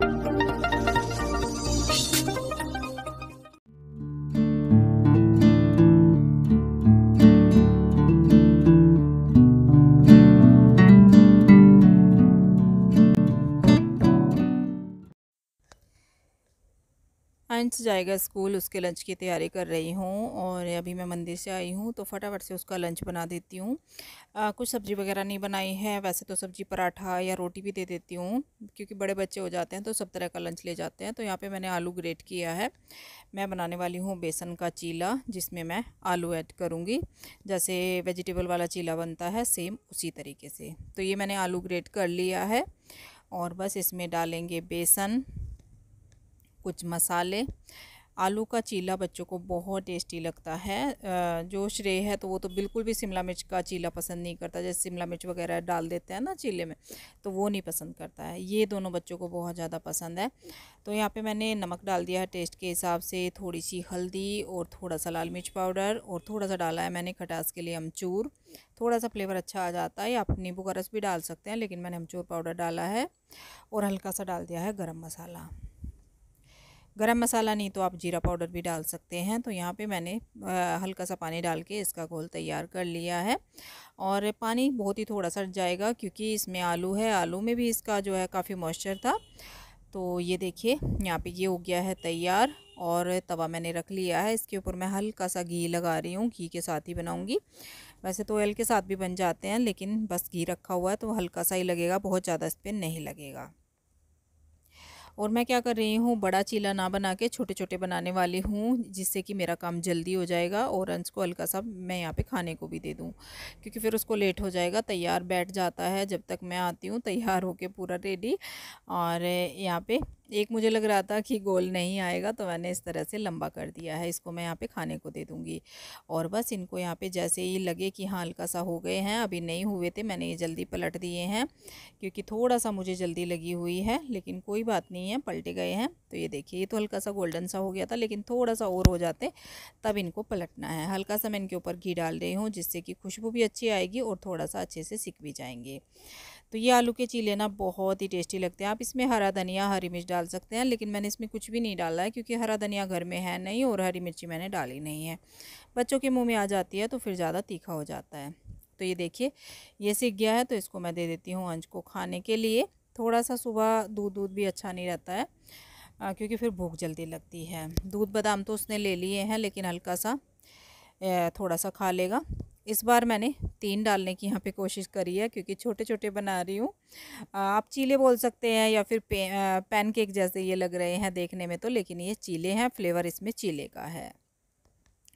Thank you. अंश जाएगा school उसके लंच की तैयारी कर रही हूँ और अभी मैं मंदिर से आई हूँ तो फटाफट से उसका लंच बना देती हूँ कुछ सब्ज़ी वगैरह नहीं बनाई है वैसे तो सब्ज़ी पराठा या रोटी भी दे देती हूँ क्योंकि बड़े बच्चे हो जाते हैं तो सब तरह का लंच ले जाते हैं तो यहाँ पर मैंने आलू ग्रेट किया है मैं बनाने वाली हूँ बेसन का चीला जिसमें मैं आलू ऐड करूँगी जैसे वेजिटेबल वाला चीला बनता है सेम उसी तरीके से तो ये मैंने आलू ग्रेट कर लिया है और बस इसमें डालेंगे बेसन कुछ मसाले आलू का चीला बच्चों को बहुत टेस्टी लगता है जो श्रेय है तो वो तो बिल्कुल भी शिमला मिर्च का चीला पसंद नहीं करता जैसे शिमला मिर्च वगैरह डाल देते हैं ना चीले में तो वो नहीं पसंद करता है ये दोनों बच्चों को बहुत ज़्यादा पसंद है तो यहाँ पे मैंने नमक डाल दिया है टेस्ट के हिसाब से थोड़ी सी हल्दी और थोड़ा सा लाल मिर्च पाउडर और थोड़ा सा डाला है मैंने खटास के लिए अमचूर थोड़ा सा फ्लेवर अच्छा आ जाता है आप नींबू का रस भी डाल सकते हैं लेकिन मैंने अमचूर पाउडर डाला है और हल्का सा डाल दिया है गर्म मसाला गरम मसाला नहीं तो आप जीरा पाउडर भी डाल सकते हैं तो यहाँ पे मैंने हल्का सा पानी डाल के इसका घोल तैयार कर लिया है और पानी बहुत ही थोड़ा सा जाएगा क्योंकि इसमें आलू है आलू में भी इसका जो है काफ़ी मॉइस्चर था तो ये देखिए यहाँ पे ये हो गया है तैयार और तवा मैंने रख लिया है इसके ऊपर मैं हल्का सा घी लगा रही हूँ घी के साथ ही बनाऊँगी वैसे तो ऑयल के साथ भी बन जाते हैं लेकिन बस घी रखा हुआ है तो हल्का सा ही लगेगा बहुत ज़्यादा इस पर नहीं लगेगा और मैं क्या कर रही हूँ बड़ा चीला ना बना के छोटे छोटे बनाने वाली हूँ जिससे कि मेरा काम जल्दी हो जाएगा और अंस को हल्का सा मैं यहाँ पे खाने को भी दे दूँ क्योंकि फिर उसको लेट हो जाएगा तैयार बैठ जाता है जब तक मैं आती हूँ तैयार होके पूरा रेडी और यहाँ पे एक मुझे लग रहा था कि गोल नहीं आएगा तो मैंने इस तरह से लंबा कर दिया है इसको मैं यहाँ पे खाने को दे दूँगी और बस इनको यहाँ पे जैसे ही लगे कि हाँ हल्का सा हो गए हैं अभी नहीं हुए थे मैंने ये जल्दी पलट दिए हैं क्योंकि थोड़ा सा मुझे जल्दी लगी हुई है लेकिन कोई बात नहीं है पलटे गए हैं तो ये देखिए ये तो हल्का सा गोल्डन सा हो गया था लेकिन थोड़ा सा और हो जाते तब इनको पलटना है हल्का सा मैं इनके ऊपर घी डाल रही हूँ जिससे कि खुशबू भी अच्छी आएगी और थोड़ा सा अच्छे से सिक भी जाएंगे तो ये आलू के चीले ना बहुत ही टेस्टी लगते हैं आप इसमें हरा धनिया हरी मिर्च डाल सकते हैं लेकिन मैंने इसमें कुछ भी नहीं डाला है क्योंकि हरा धनिया घर में है नहीं और हरी मिर्ची मैंने डाली नहीं है बच्चों के मुँह में आ जाती है तो फिर ज़्यादा तीखा हो जाता है तो ये देखिए ये सीख गया है तो इसको मैं दे देती हूँ अंश को खाने के लिए थोड़ा सा सुबह दूध दूध भी अच्छा नहीं रहता है आ, क्योंकि फिर भूख जल्दी लगती है दूध बादाम तो उसने ले लिए हैं लेकिन हल्का सा थोड़ा सा खा लेगा इस बार मैंने तीन डालने की यहाँ पे कोशिश करी है क्योंकि छोटे छोटे बना रही हूँ आप चीले बोल सकते हैं या फिर पैनकेक पैन केक जैसे ये लग रहे हैं देखने में तो लेकिन ये चीले हैं फ्लेवर इसमें चीले का है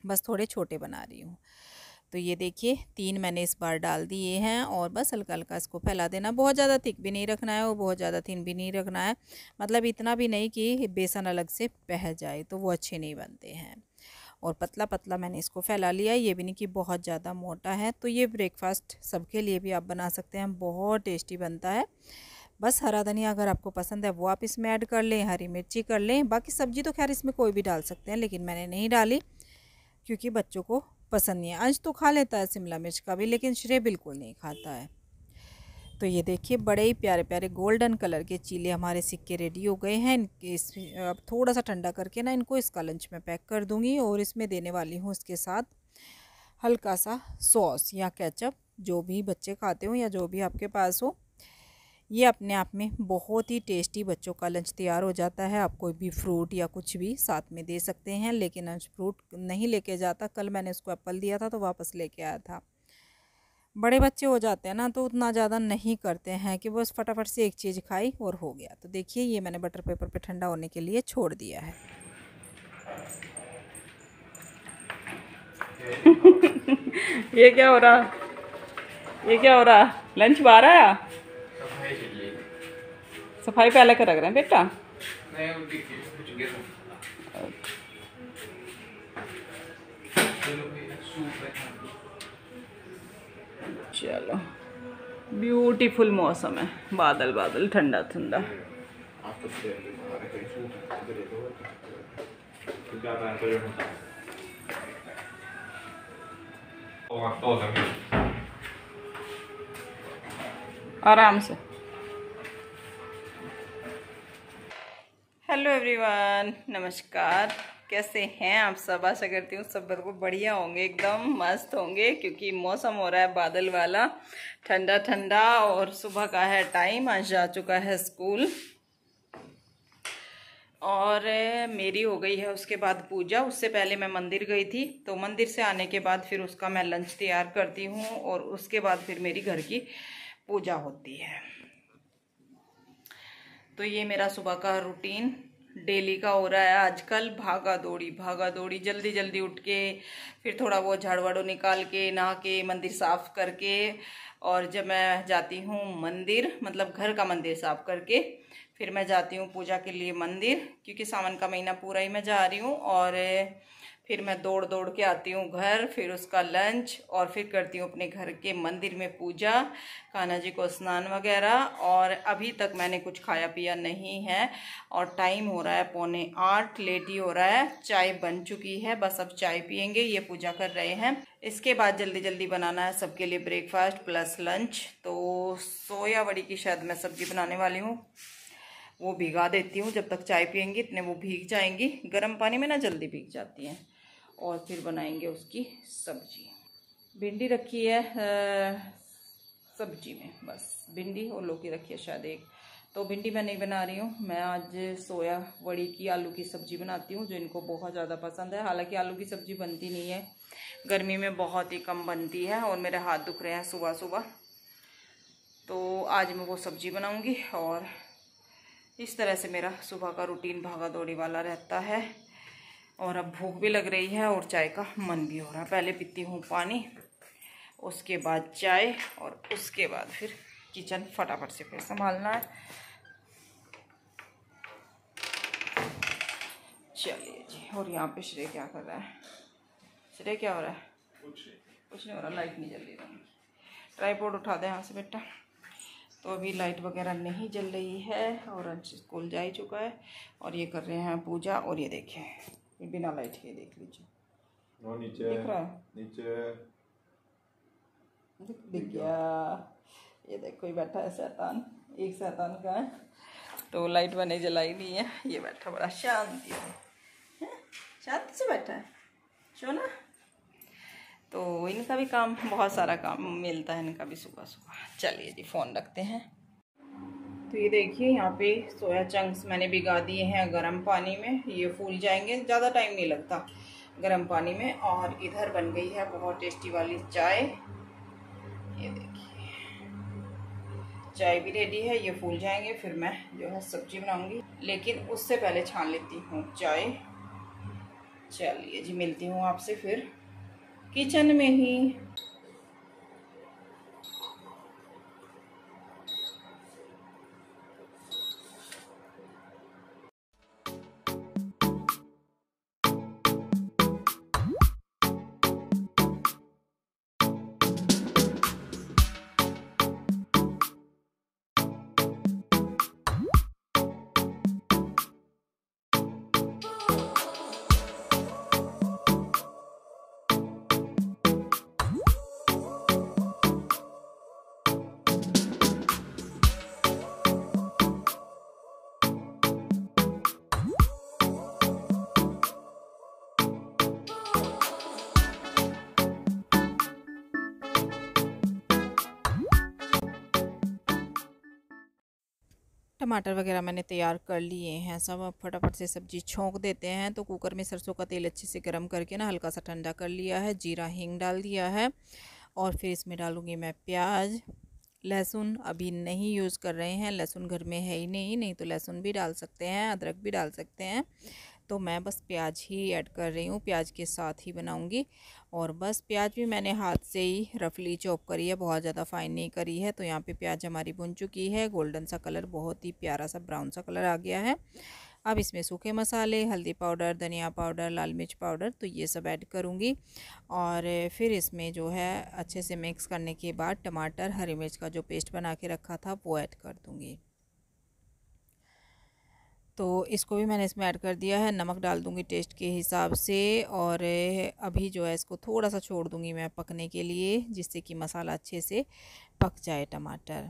बस थोड़े छोटे बना रही हूँ तो ये देखिए तीन मैंने इस बार डाल दिए हैं और बस हल्का हल्का इसको फैला देना बहुत ज़्यादा थिक भी नहीं रखना है और बहुत ज़्यादा थिन भी नहीं रखना है मतलब इतना भी नहीं कि बेसन अलग से बह जाए तो वो अच्छे नहीं बनते हैं और पतला पतला मैंने इसको फैला लिया ये भी नहीं कि बहुत ज़्यादा मोटा है तो ये ब्रेकफास्ट सबके लिए भी आप बना सकते हैं बहुत टेस्टी बनता है बस हरा धनिया अगर आपको पसंद है वो आप इसमें ऐड कर लें हरी मिर्ची कर लें बाकी सब्जी तो खैर इसमें कोई भी डाल सकते हैं लेकिन मैंने नहीं डाली क्योंकि बच्चों को पसंद नहीं है अंश तो खा लेता है शिमला मिर्च का भी लेकिन श्रेय बिल्कुल नहीं खाता है तो ये देखिए बड़े ही प्यारे प्यारे गोल्डन कलर के चीले हमारे सिक्के रेडी हो गए हैं इनके इस अब थोड़ा सा ठंडा करके ना इनको इसका लंच में पैक कर दूँगी और इसमें देने वाली हूँ इसके साथ हल्का सा सॉस या केचप जो भी बच्चे खाते हो या जो भी आपके पास हो ये अपने आप में बहुत ही टेस्टी बच्चों का लंच तैयार हो जाता है आप कोई भी फ्रूट या कुछ भी साथ में दे सकते हैं लेकिन फ्रूट नहीं लेके जाता कल मैंने उसको एप्पल दिया था तो वापस लेके आया था बड़े बच्चे हो जाते हैं ना तो उतना ज़्यादा नहीं करते हैं कि बस फटाफट से एक चीज़ खाई और हो गया तो देखिए ये मैंने बटर पेपर पे ठंडा होने के लिए छोड़ दिया है ये क्या हो रहा ये क्या हो रहा लंच बाहर आया सफाई सफाई पहले कर रख रहे हैं बेटा नहीं चलो ब्यूटीफुल मौसम है बादल बादल ठंडा ठंडा आराम से हेलो एवरीवन नमस्कार कैसे हैं आप सब आशा करती हूँ सब बिल्कुल बढ़िया होंगे एकदम मस्त होंगे क्योंकि मौसम हो रहा है बादल वाला ठंडा ठंडा और सुबह का है टाइम आज जा चुका है स्कूल और मेरी हो गई है उसके बाद पूजा उससे पहले मैं मंदिर गई थी तो मंदिर से आने के बाद फिर उसका मैं लंच तैयार करती हूँ और उसके बाद फिर मेरी घर की पूजा होती है तो ये मेरा सुबह का रूटीन डेली का हो रहा है आजकल भागा दौड़ी भागा दौड़ी जल्दी जल्दी उठ के फिर थोड़ा बहुत झाड़ वाड़ू निकाल के नहा के मंदिर साफ करके और जब मैं जाती हूँ मंदिर मतलब घर का मंदिर साफ करके फिर मैं जाती हूँ पूजा के लिए मंदिर क्योंकि सावन का महीना पूरा ही मैं जा रही हूँ और फिर मैं दौड़ दौड़ के आती हूँ घर फिर उसका लंच और फिर करती हूँ अपने घर के मंदिर में पूजा कान्हा जी को स्नान वगैरह और अभी तक मैंने कुछ खाया पिया नहीं है और टाइम हो रहा है पौने आठ लेट ही हो रहा है चाय बन चुकी है बस अब चाय पियेंगे ये पूजा कर रहे हैं इसके बाद जल्दी जल्दी बनाना है सबके लिए ब्रेकफास्ट प्लस लंच तो सोया वड़ी की शायद मैं सब्जी बनाने वाली हूँ वो भिगा देती हूँ जब तक चाय पियेंगी इतने वो भीग जाएंगी गर्म पानी में ना जल्दी भीग जाती हैं और फिर बनाएंगे उसकी सब्जी भिंडी रखी है सब्जी में बस भिंडी और लौकी रखी है शायद एक तो भिंडी मैं नहीं बना रही हूँ मैं आज सोया वड़ी की आलू की सब्जी बनाती हूँ जो इनको बहुत ज़्यादा पसंद है हालांकि आलू की सब्जी बनती नहीं है गर्मी में बहुत ही कम बनती है और मेरे हाथ दुख रहे हैं सुबह सुबह तो आज मैं वो सब्जी बनाऊँगी और इस तरह से मेरा सुबह का रूटीन भागा दौड़ी वाला रहता है और अब भूख भी लग रही है और चाय का मन भी हो रहा है पहले पीती हूँ पानी उसके बाद चाय और उसके बाद फिर किचन फटाफट से फिर संभालना है चलिए जी और यहाँ पे श्रेय क्या कर रहा है श्रेय क्या हो रहा है कुछ नहीं हो रहा लाइट नहीं जल रही ट्राईपोर्ट उठा दें यहाँ से बेटा तो अभी लाइट वगैरह नहीं जल रही है और अंश स्कूल जा ही चुका है और ये कर रहे हैं पूजा और ये देखें ये बिना लाइट के देख लीजिए और नीचे दिख रहा है नीचे दिख, दिख गया ये देखो ये बैठा है शैतान एक शैतान का है तो लाइट मैंने जलाई नहीं है ये बैठा बड़ा शांति है शांति से बैठा है चो ना तो इनका भी काम बहुत सारा काम मिलता है इनका भी सुबह सुबह चलिए जी फ़ोन रखते हैं तो ये देखिए यहाँ पे सोया चंक्स मैंने भिगा दिए हैं गर्म पानी में ये फूल जाएंगे ज़्यादा टाइम नहीं लगता गर्म पानी में और इधर बन गई है बहुत टेस्टी वाली चाय ये देखिए चाय भी रेडी है ये फूल जाएंगे फिर मैं जो है सब्जी बनाऊंगी लेकिन उससे पहले छान लेती हूँ चाय चलिए जी मिलती हूँ आपसे फिर किचन में ही टमाटर वगैरह मैंने तैयार कर लिए हैं सब फटाफट से सब्जी छोंक देते हैं तो कुकर में सरसों का तेल अच्छे से गर्म करके ना हल्का सा ठंडा कर लिया है जीरा हींग डाल दिया है और फिर इसमें डालूँगी मैं प्याज लहसुन अभी नहीं यूज़ कर रहे हैं लहसुन घर में है ही नहीं नहीं तो लहसुन भी डाल सकते हैं अदरक भी डाल सकते हैं तो मैं बस प्याज ही ऐड कर रही हूँ प्याज के साथ ही बनाऊँगी और बस प्याज भी मैंने हाथ से ही रफली चॉप करी है बहुत ज़्यादा फाइन नहीं करी है तो यहाँ पे प्याज हमारी बुन चुकी है गोल्डन सा कलर बहुत ही प्यारा सा ब्राउन सा कलर आ गया है अब इसमें सूखे मसाले हल्दी पाउडर धनिया पाउडर लाल मिर्च पाउडर तो ये सब ऐड करूँगी और फिर इसमें जो है अच्छे से मिक्स करने के बाद टमाटर हरी मिर्च का जो पेस्ट बना के रखा था वो ऐड कर दूँगी तो इसको भी मैंने इसमें ऐड कर दिया है नमक डाल दूँगी टेस्ट के हिसाब से और अभी जो है इसको थोड़ा सा छोड़ दूँगी मैं पकने के लिए जिससे कि मसाला अच्छे से पक जाए टमाटर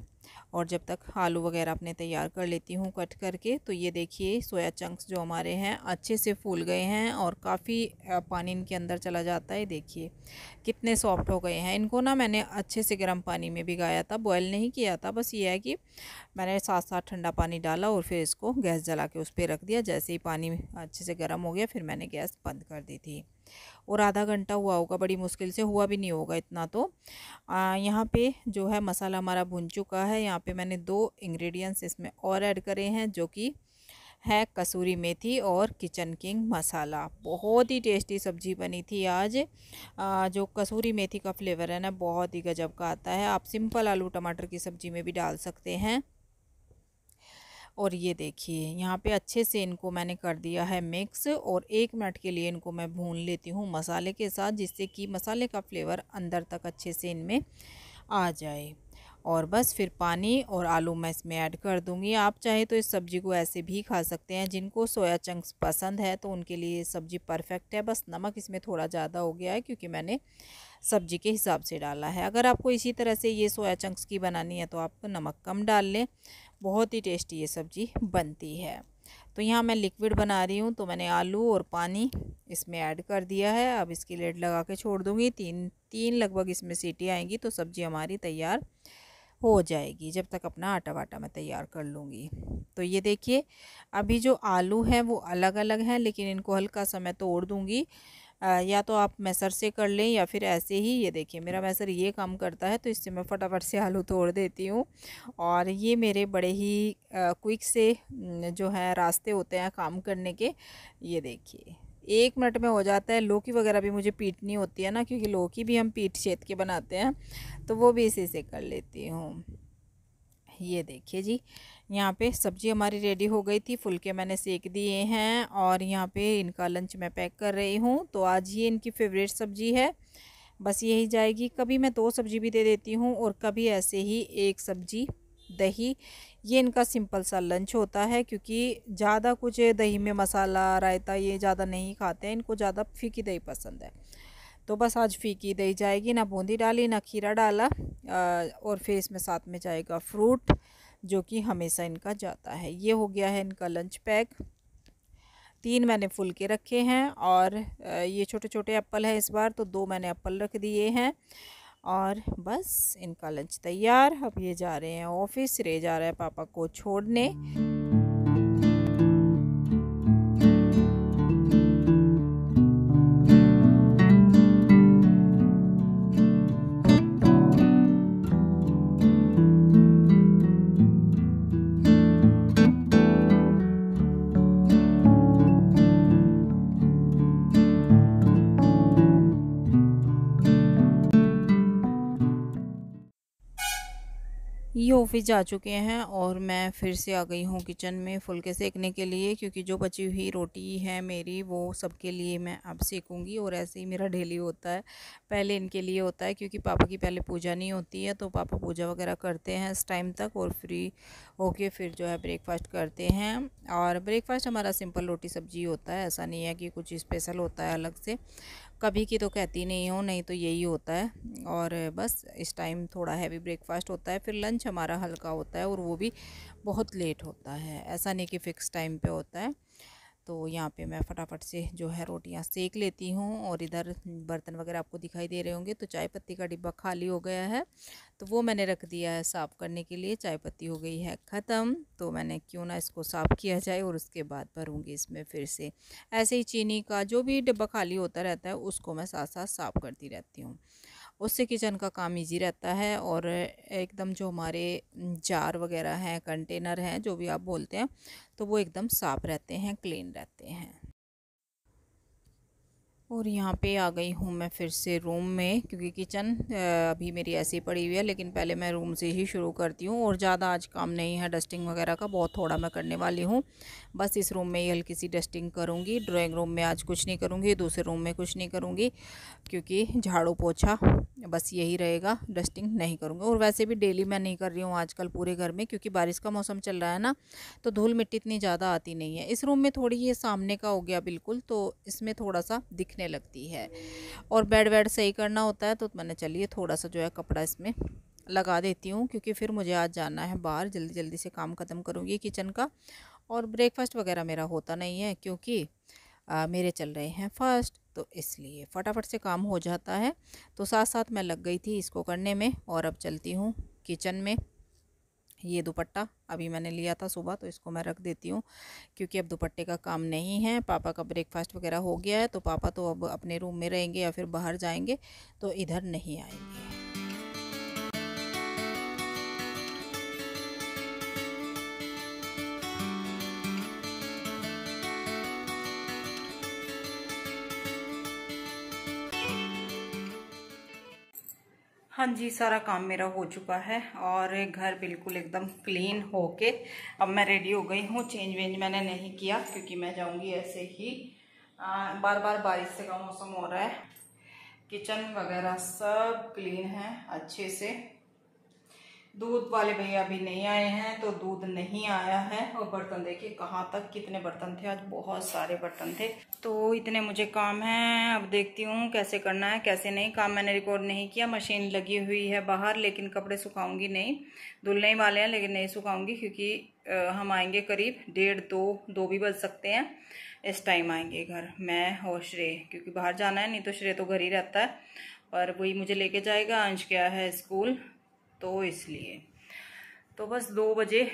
और जब तक आलू वगैरह अपने तैयार कर लेती हूँ कट करके तो ये देखिए सोया चंक्स जो हमारे हैं अच्छे से फूल गए हैं और काफ़ी पानी इनके अंदर चला जाता है देखिए कितने सॉफ्ट हो गए हैं इनको ना मैंने अच्छे से गर्म पानी में भिगाया था बॉयल नहीं किया था बस ये है कि मैंने साथ साथ ठंडा पानी डाला और फिर इसको गैस जला के उस पर रख दिया जैसे ही पानी अच्छे से गर्म हो गया फिर मैंने गैस बंद कर दी थी और आधा घंटा हुआ होगा बड़ी मुश्किल से हुआ भी नहीं होगा इतना तो यहाँ पे जो है मसाला हमारा भुन चुका है यहाँ पे मैंने दो इंग्रेडिएंट्स इसमें और ऐड करे हैं जो कि है कसूरी मेथी और किचन किंग मसाला बहुत ही टेस्टी सब्जी बनी थी आज आ, जो कसूरी मेथी का फ्लेवर है ना बहुत ही गजब का आता है आप सिंपल आलू टमाटर की सब्जी में भी डाल सकते हैं और ये देखिए यहाँ पे अच्छे से इनको मैंने कर दिया है मिक्स और एक मिनट के लिए इनको मैं भून लेती हूँ मसाले के साथ जिससे कि मसाले का फ्लेवर अंदर तक अच्छे से इनमें आ जाए और बस फिर पानी और आलू मैं इसमें ऐड कर दूंगी आप चाहे तो इस सब्ज़ी को ऐसे भी खा सकते हैं जिनको सोया चंक्स पसंद है तो उनके लिए सब्ज़ी परफेक्ट है बस नमक इसमें थोड़ा ज़्यादा हो गया है क्योंकि मैंने सब्ज़ी के हिसाब से डाला है अगर आपको इसी तरह से ये सोया चंक्स की बनानी है तो आप नमक कम डाल लें बहुत ही टेस्टी ये सब्ज़ी बनती है तो यहाँ मैं लिक्विड बना रही हूँ तो मैंने आलू और पानी इसमें ऐड कर दिया है अब इसकी लेड लगा के छोड़ दूँगी तीन तीन लगभग इसमें सीटी आएंगी तो सब्ज़ी हमारी तैयार हो जाएगी जब तक अपना आटा वाटा मैं तैयार कर लूँगी तो ये देखिए अभी जो आलू हैं वो अलग अलग हैं लेकिन इनको हल्का सा मैं तोड़ दूँगी या तो आप मैसर से कर लें या फिर ऐसे ही ये देखिए मेरा मैसर ये काम करता है तो इससे मैं फटाफट से आलू तोड़ देती हूँ और ये मेरे बड़े ही क्विक से जो है रास्ते होते हैं काम करने के ये देखिए एक मिनट में हो जाता है लौकी वगैरह भी मुझे पीटनी होती है ना क्योंकि लौकी भी हम पीट छेद के बनाते हैं तो वो भी इसी से कर लेती हूँ ये देखिए जी यहाँ पे सब्ज़ी हमारी रेडी हो गई थी फुलके मैंने सेक दिए हैं और यहाँ पे इनका लंच मैं पैक कर रही हूँ तो आज ये इनकी फेवरेट सब्ज़ी है बस यही जाएगी कभी मैं दो सब्ज़ी भी दे देती हूँ और कभी ऐसे ही एक सब्ज़ी दही ये इनका सिंपल सा लंच होता है क्योंकि ज़्यादा कुछ दही में मसाला रायता ये ज़्यादा नहीं खाते हैं इनको ज़्यादा फीकी दही पसंद है तो बस आज फीकी दही जाएगी ना बूंदी डाली ना खीरा डाला और फिर इसमें साथ में जाएगा फ्रूट जो कि हमेशा इनका जाता है ये हो गया है इनका लंच पैक तीन मैंने फुलके रखे हैं और ये छोटे छोटे एप्पल हैं इस बार तो दो मैंने एप्पल रख दिए हैं और बस इनका लंच तैयार अब ये जा रहे हैं ऑफिस रे जा रहा है पापा को छोड़ने ये ऑफिस जा चुके हैं और मैं फिर से आ गई हूँ किचन में फुलके सेकने के लिए क्योंकि जो बची हुई रोटी है मेरी वो सबके लिए मैं अब सेकूँगी और ऐसे ही मेरा डेली होता है पहले इनके लिए होता है क्योंकि पापा की पहले पूजा नहीं होती है तो पापा पूजा वगैरह करते हैं इस टाइम तक और फ्री होके फिर जो है ब्रेकफास्ट करते हैं और ब्रेकफास्ट हमारा सिंपल रोटी सब्जी होता है ऐसा नहीं है कि कुछ स्पेशल होता है अलग से कभी की तो कहती नहीं हो नहीं तो यही होता है और बस इस टाइम थोड़ा हैवी ब्रेकफास्ट होता है फिर लंच हमारा हल्का होता है और वो भी बहुत लेट होता है ऐसा नहीं कि फ़िक्स टाइम पे होता है तो यहाँ पे मैं फटाफट से जो है रोटियाँ सेक लेती हूँ और इधर बर्तन वगैरह आपको दिखाई दे रहे होंगे तो चाय पत्ती का डिब्बा खाली हो गया है तो वो मैंने रख दिया है साफ़ करने के लिए चाय पत्ती हो गई है ख़त्म तो मैंने क्यों ना इसको साफ़ किया जाए और उसके बाद भरूँगी इसमें फिर से ऐसे ही चीनी का जो भी डिब्बा खाली होता रहता है उसको मैं साथ साथ साफ़ करती रहती हूँ उससे किचन का काम इजी रहता है और एकदम जो हमारे जार वगैरह हैं कंटेनर हैं जो भी आप बोलते हैं तो वो एकदम साफ़ रहते हैं क्लीन रहते हैं और यहाँ पे आ गई हूँ मैं फिर से रूम में क्योंकि किचन अभी मेरी ऐसी पड़ी हुई है लेकिन पहले मैं रूम से ही शुरू करती हूँ और ज़्यादा आज काम नहीं है डस्टिंग वगैरह का बहुत थोड़ा मैं करने वाली हूँ बस इस रूम में ही हल्की सी डस्टिंग करूँगी ड्राइंग रूम में आज कुछ नहीं करूँगी दूसरे रूम में कुछ नहीं करूँगी क्योंकि झाड़ू पोछा बस यही रहेगा डस्टिंग नहीं करूँगी और वैसे भी डेली मैं नहीं कर रही हूँ आजकल पूरे घर में क्योंकि बारिश का मौसम चल रहा है ना तो धूल मिट्टी इतनी ज़्यादा आती नहीं है इस रूम में थोड़ी ये सामने का हो गया बिल्कुल तो इसमें थोड़ा सा दिखने उठने लगती है और बेड वेड सही करना होता है तो मैंने चलिए थोड़ा सा जो है कपड़ा इसमें लगा देती हूँ क्योंकि फिर मुझे आज जाना है बाहर जल्दी जल्दी से काम ख़त्म करूँगी किचन का और ब्रेकफास्ट वगैरह मेरा होता नहीं है क्योंकि आ, मेरे चल रहे हैं फर्स्ट तो इसलिए फटाफट से काम हो जाता है तो साथ साथ मैं लग गई थी इसको करने में और अब चलती हूँ किचन में ये दुपट्टा अभी मैंने लिया था सुबह तो इसको मैं रख देती हूँ क्योंकि अब दुपट्टे का काम नहीं है पापा का ब्रेकफास्ट वगैरह हो गया है तो पापा तो अब अपने रूम में रहेंगे या फिर बाहर जाएंगे तो इधर नहीं आएंगे हाँ जी सारा काम मेरा हो चुका है और घर बिल्कुल एकदम क्लीन हो के अब मैं रेडी हो गई हूँ चेंज वेंज मैंने नहीं किया क्योंकि मैं जाऊँगी ऐसे ही आ, बार बार बारिश से का मौसम हो रहा है किचन वगैरह सब क्लीन है अच्छे से दूध वाले भैया अभी नहीं आए हैं तो दूध नहीं आया है और बर्तन देखिए कहाँ तक कितने बर्तन थे आज बहुत सारे बर्तन थे तो इतने मुझे काम है अब देखती हूँ कैसे करना है कैसे नहीं काम मैंने रिकॉर्ड नहीं किया मशीन लगी हुई है बाहर लेकिन कपड़े सुखाऊंगी नहीं धुलने ही वाले हैं लेकिन नहीं सुखाऊंगी क्योंकि हम आएंगे करीब डेढ़ दो दो भी बज सकते हैं इस टाइम आएंगे घर मैं और श्रेय क्योंकि बाहर जाना है नहीं तो श्रेय तो घर ही रहता है पर वही मुझे लेके जाएगा अंश गया है स्कूल तो इसलिए तो बस दो बजे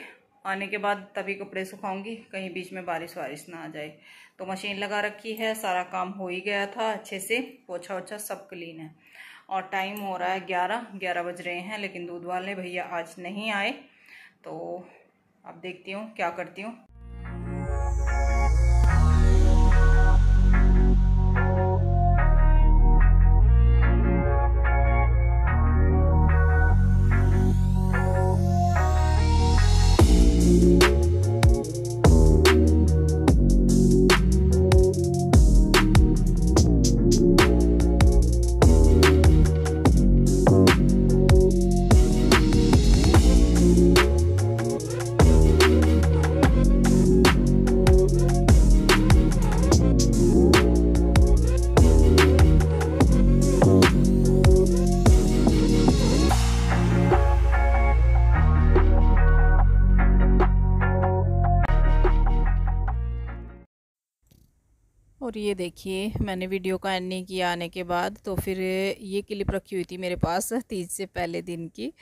आने के बाद तभी कपड़े सुखाऊंगी कहीं बीच में बारिश वारिश ना आ जाए तो मशीन लगा रखी है सारा काम हो ही गया था अच्छे से पोछा ओछा सब क्लीन है और टाइम हो रहा है ग्यारह ग्यारह बज रहे हैं लेकिन दूध वाले भैया आज नहीं आए तो अब देखती हूँ क्या करती हूँ ये देखिए मैंने वीडियो का एंड नहीं किया आने के बाद तो फिर ये क्लिप रखी हुई थी मेरे पास तीज से पहले दिन की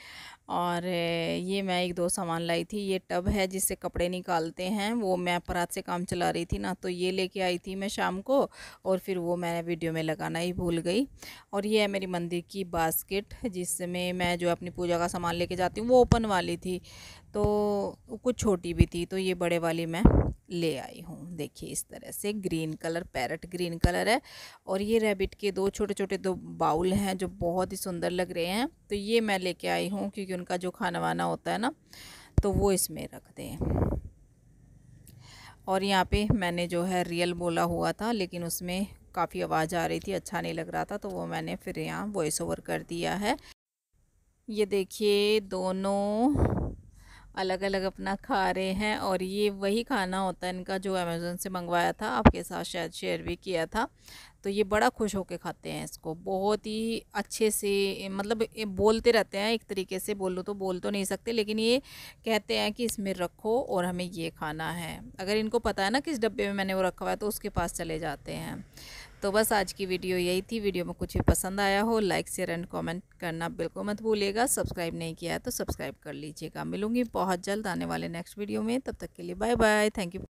और ये मैं एक दो सामान लाई थी ये टब है जिससे कपड़े निकालते हैं वो मैं अपराध से काम चला रही थी ना तो ये लेके आई थी मैं शाम को और फिर वो मैंने वीडियो में लगाना ही भूल गई और ये है मेरी मंदिर की बास्केट जिसमें मैं जो अपनी पूजा का सामान लेके जाती हूँ वो ओपन वाली थी तो कुछ छोटी भी थी तो ये बड़े वाली मैं ले आई हूँ देखिए इस तरह से green colour parrot green colour है और ये रैबिट के दो छोटे छोटे दो बाउल हैं जो बहुत ही सुंदर लग रहे हैं तो ये मैं लेके आई हूँ क्योंकि उनका जो खाना वाना होता है ना तो वो इसमें रख दें और यहाँ पे मैंने जो है रियल बोला हुआ था लेकिन उसमें काफ़ी आवाज़ आ रही थी अच्छा नहीं लग रहा था तो वो मैंने फिर यहाँ वॉइस ओवर कर दिया है ये देखिए दोनों अलग अलग अपना खा रहे हैं और ये वही खाना होता है इनका जो अमेज़ोन से मंगवाया था आपके साथ शायद शेयर भी किया था तो ये बड़ा खुश होकर खाते हैं इसको बहुत ही अच्छे से मतलब बोलते रहते हैं एक तरीके से बोलो तो बोल तो नहीं सकते लेकिन ये कहते हैं कि इसमें रखो और हमें ये खाना है अगर इनको पता है ना किस डब्बे में मैंने वो रखा हुआ है तो उसके पास चले जाते हैं तो बस आज की वीडियो यही थी वीडियो में कुछ भी पसंद आया हो लाइक शेयर एंड कमेंट करना बिल्कुल मत भूलिएगा सब्सक्राइब नहीं किया है तो सब्सक्राइब कर लीजिएगा मिलूंगी बहुत जल्द आने वाले नेक्स्ट वीडियो में तब तक के लिए बाय बाय थैंक यू